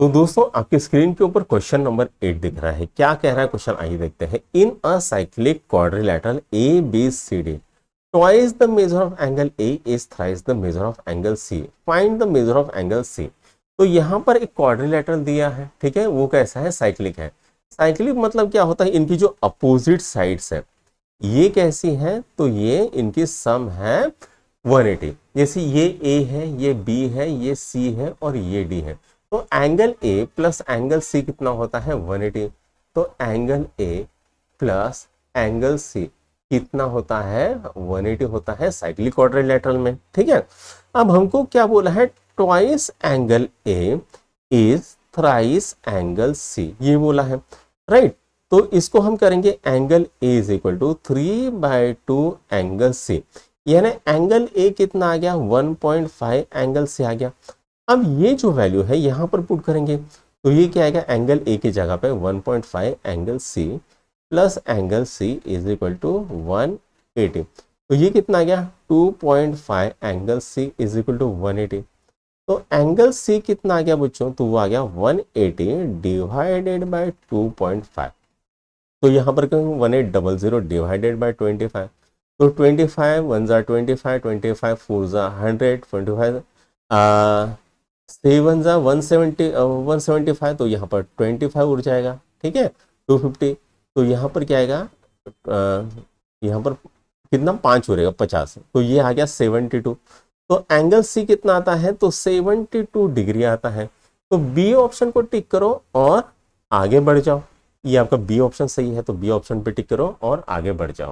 तो दोस्तों आपकी स्क्रीन के ऊपर क्वेश्चन नंबर एट दिख रहा है क्या कह रहा है क्वेश्चन आइए देखते हैं in a cyclic quadrilateral A B C D twice the measure of angle A is thrice the measure of angle C find the measure of angle C तो यहाँ पर एक क्वाड्रिलेटरल दिया है ठीक है वो कैसा है साइक्लिक है साइक्लिक मतलब क्या होता है इनकी जो अपोजिट साइड्स है ये कैसी है तो ये इनकी सम है 180 जैसे ये ए है ये बी है ये सी है और ये डी है तो angle A plus angle C कितना होता है 180 तो angle A plus angle C कितना होता है 180 होता है साइक्लिक क्वाड्रिलेटरल में ठीक है अब हमको क्या बोला है twice angle A is thrice angle C ये बोला है राइट तो इसको हम करेंगे angle A is equal to three by two angle C यानी एंगल ए कितना आ गया 1.5 एंगल सी आ गया अब ये जो वैल्यू है यहाँ पर पुट करेंगे तो ये क्या आएगा एंगल ए की जगह पे 1.5 angle C plus angle C is equal to one तो ये कितना आ गया 2.5 angle C is equal to one तो एंगल सी कितना आ गया बच्चों तो वो आ गया 180 एटी डिवाइडेड बाई टू तो यहाँ पर कहूँ one eight double zero divided by twenty five तो ट्वेंटी फाइव वन जार twenty five twenty five four जार हंड्रेड ट्वेंटी फाइव सेवन ज़ा one seventy one seventy five तो यहाँ पर ट्वेंटी फाइव उड़ जाएगा ठीक है टू फिफ्टी तो यहाँ पर क्या आएगा uh, यहाँ पर कितना पाँच उड़ेगा पचास तो ये आ गया सेवनटी टू तो एंगल सी कितना आता है तो सेवनटी टू डिग्री आता है तो बी ऑप्शन को टिक करो और आगे बढ़ जाओ ये आपका बी ऑप्शन सही है तो बी ऑप्शन पे टिक करो और आगे बढ़ जाओ